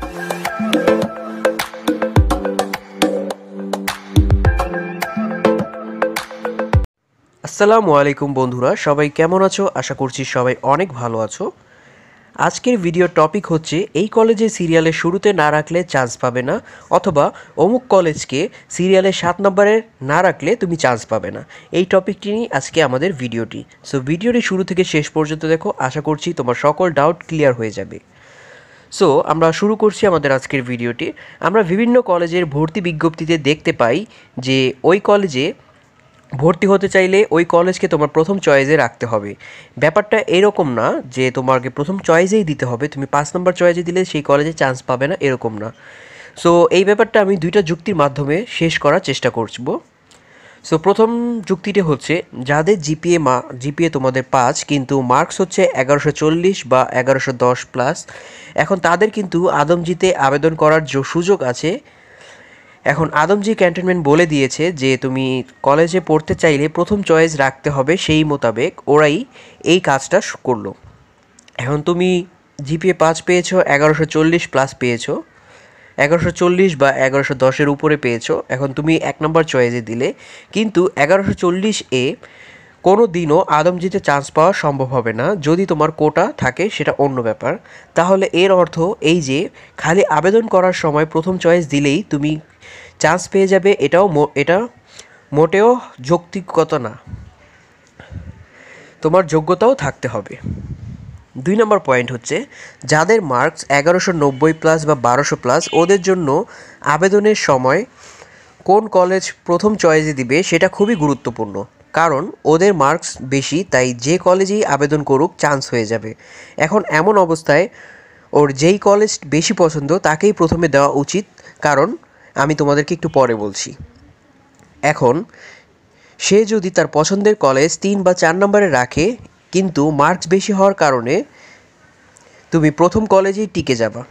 আসসালামু আলাইকুম বন্ধুরা সবাই কেমন আছো আশা করছি সবাই অনেক ভালো আছো আজকের ভিডিও টপিক হচ্ছে এই কলেজে সিরিয়ালের শুরুতে না রাখলে চান্স পাবে না অথবা অমুক কলেজকে সিরিয়ালে সাত নম্বরে না রাখলে তুমি চান্স পাবে না এই টপিকটি নিয়ে আজকে আমাদের ভিডিওটি সো ভিডিওটি শুরু থেকে শেষ পর্যন্ত দেখো আশা করছি তোমার সকল ডাউট ক্লিয়ার হয়ে যাবে সো আমরা শুরু করছি আমাদের আজকের ভিডিওটি আমরা বিভিন্ন কলেজের ভর্তি বিজ্ঞপ্তিতে দেখতে পাই যে ওই কলেজে ভর্তি হতে চাইলে ওই কলেজকে তোমার প্রথম চয়েসে রাখতে হবে ব্যাপারটা এরকম না যে তোমাকে প্রথম চয়েসেই দিতে হবে তুমি পাঁচ নম্বর চয়েসে দিলে সেই কলেজে চান্স পাবে না এরকম না সো এই ব্যাপারটা আমি দুইটা যুক্তির মাধ্যমে শেষ করার চেষ্টা করছবো সো প্রথম যুক্তিটি হচ্ছে যাদের জিপিএ মা জিপিএ তোমাদের পাঁচ কিন্তু মার্কস হচ্ছে এগারোশো চল্লিশ বা এগারোশো দশ প্লাস এখন তাদের কিন্তু আদমজিতে আবেদন করার যে সুযোগ আছে এখন আদমজি ক্যান্টনমেন্ট বলে দিয়েছে যে তুমি কলেজে পড়তে চাইলে প্রথম চয়েস রাখতে হবে সেই মোতাবেক ওরাই এই কাজটা করলো এখন তুমি জিপিএ পাঁচ পেয়েছো এগারোশো চল্লিশ প্লাস পেয়েছো এগারোশো চল্লিশ বা এগারোশো দশের উপরে পেয়েছো এখন তুমি এক নম্বর চয়েসে দিলে কিন্তু এগারোশো চল্লিশ এ কোনো দিনও আদমজিতে চান্স পাওয়া সম্ভব হবে না যদি তোমার কোটা থাকে সেটা অন্য ব্যাপার তাহলে এর অর্থ এই যে খালি আবেদন করার সময় প্রথম চয়েস দিলেই তুমি চান্স পেয়ে যাবে এটাও এটা মোটেও যৌক্তিকতা না তোমার যোগ্যতাও থাকতে হবে দুই নম্বর পয়েন্ট হচ্ছে যাদের মার্কস এগারোশো নব্বই প্লাস বা বারোশো প্লাস ওদের জন্য আবেদনের সময় কোন কলেজ প্রথম চয়েসে দিবে সেটা খুবই গুরুত্বপূর্ণ কারণ ওদের মার্কস বেশি তাই যে কলেজেই আবেদন করুক চান্স হয়ে যাবে এখন এমন অবস্থায় ওর যেই কলেজ বেশি পছন্দ তাকেই প্রথমে দেওয়া উচিত কারণ আমি তোমাদেরকে একটু পরে বলছি এখন সে যদি তার পছন্দের কলেজ তিন বা চার নম্বরে রাখে কিন্তু মার্কস বেশি হওয়ার কারণে তুমি প্রথম কলেজেই টিকে যাবা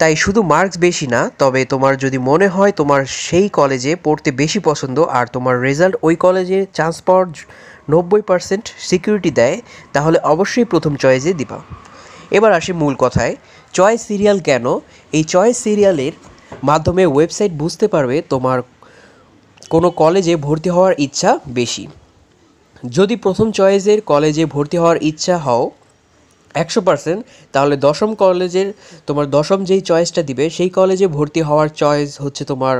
তাই শুধু মার্কস বেশি না তবে তোমার যদি মনে হয় তোমার সেই কলেজে পড়তে বেশি পছন্দ আর তোমার রেজাল্ট ওই কলেজে চান্স পাওয়ার নব্বই পার্সেন্ট সিকিউরিটি দেয় তাহলে অবশ্যই প্রথম চয়েসে দিবা এবার আসি মূল কথায় চয়েস সিরিয়াল কেন এই চয়েস সিরিয়ালের মাধ্যমে ওয়েবসাইট বুঝতে পারবে তোমার কোনো কলেজে ভর্তি হওয়ার ইচ্ছা বেশি যদি প্রথম চয়েসের কলেজে ভর্তি হওয়ার ইচ্ছা হও একশো পার্সেন্ট তাহলে দশম কলেজের তোমার দশম যেই চয়েসটা দিবে সেই কলেজে ভর্তি হওয়ার চয়েস হচ্ছে তোমার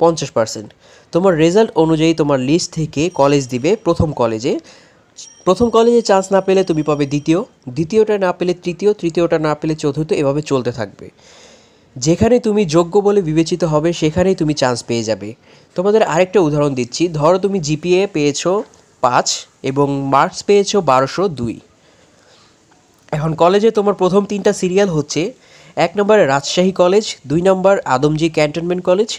পঞ্চাশ পার্সেন্ট তোমার রেজাল্ট অনুযায়ী তোমার লিস্ট থেকে কলেজ দিবে প্রথম কলেজে প্রথম কলেজে চান্স না পেলে তুমি পাবে দ্বিতীয় দ্বিতীয়টা না পেলে তৃতীয় তৃতীয়টা না পেলে চতুর্থ এভাবে চলতে থাকবে যেখানে তুমি যোগ্য বলে বিবেচিত হবে সেখানেই তুমি চান্স পেয়ে যাবে তোমাদের আরেকটা উদাহরণ দিচ্ছি ধরো তুমি জিপিএ পেয়েছো পাঁচ এবং মার্কস পেয়েছো বারোশো দুই এখন কলেজে তোমার প্রথম তিনটা সিরিয়াল হচ্ছে এক নম্বরে রাজশাহী কলেজ দুই নম্বর আদমজি ক্যান্টনমেন্ট কলেজ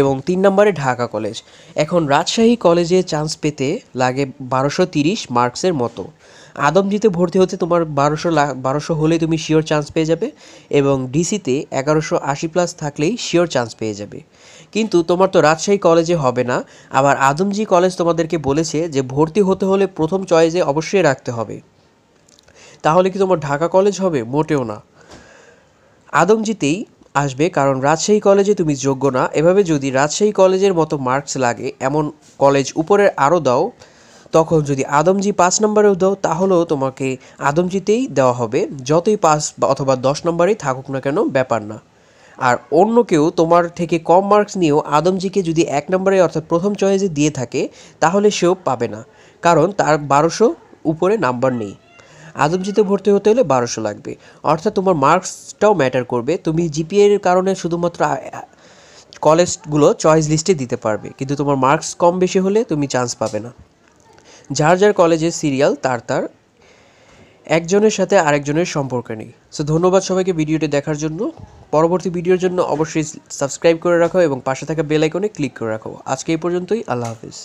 এবং তিন নম্বরে ঢাকা কলেজ এখন রাজশাহী কলেজে চান্স পেতে লাগে বারোশো তিরিশ মার্কসের মতো আদমজিতে ভর্তি হতে তোমার বারোশো বারোশো হলে তুমি শিওর চান্স পেয়ে যাবে এবং ডিসিতে এগারোশো আশি প্লাস থাকলেই শিওর চান্স পেয়ে যাবে কিন্তু তোমার তো রাজশাহী কলেজে হবে না আবার আদমজি কলেজ তোমাদেরকে বলেছে যে ভর্তি হতে হলে প্রথম চয়েসে অবশ্যই রাখতে হবে তাহলে কি তোমার ঢাকা কলেজ হবে মোটেও না আদমজিতেই আসবে কারণ রাজশাহী কলেজে তুমি যোগ্য না এভাবে যদি রাজশাহী কলেজের মতো মার্কস লাগে এমন কলেজ উপরের আরও দাও তখন যদি আদমজি পাঁচ নম্বরেও দাও তাহলেও তোমাকে আদমজিতেই দেওয়া হবে যতই পাঁচ অথবা দশ নম্বরেই থাকুক না কেন ব্যাপার না আর অন্য কেউ তোমার থেকে কম মার্কস নিয়েও আদমজিকে যদি এক নম্বরে অর্থাৎ প্রথম চয়েসে দিয়ে থাকে তাহলে সেও পাবে না কারণ তার বারোশো উপরে নাম্বার নেই আদমজিতে ভর্তি হতে হলে বারোশো লাগবে অর্থাৎ তোমার মার্কসটাও ম্যাটার করবে তুমি জিপিএর কারণে শুধুমাত্র কলেজগুলো চয়েস লিস্টে দিতে পারবে কিন্তু তোমার মার্কস কম বেশি হলে তুমি চান্স পাবে না যার যার কলেজের সিরিয়াল তার তার একজনের সাথে আরেকজনের সম্পর্ক নেই সো ধন্যবাদ সবাইকে ভিডিওটি দেখার জন্য পরবর্তী ভিডিওর জন্য অবশ্যই সাবস্ক্রাইব করে রাখো এবং পাশে থাকা বেল আইকনে ক্লিক করে রাখো আজকে এই পর্যন্তই আল্লাহ হাফিজ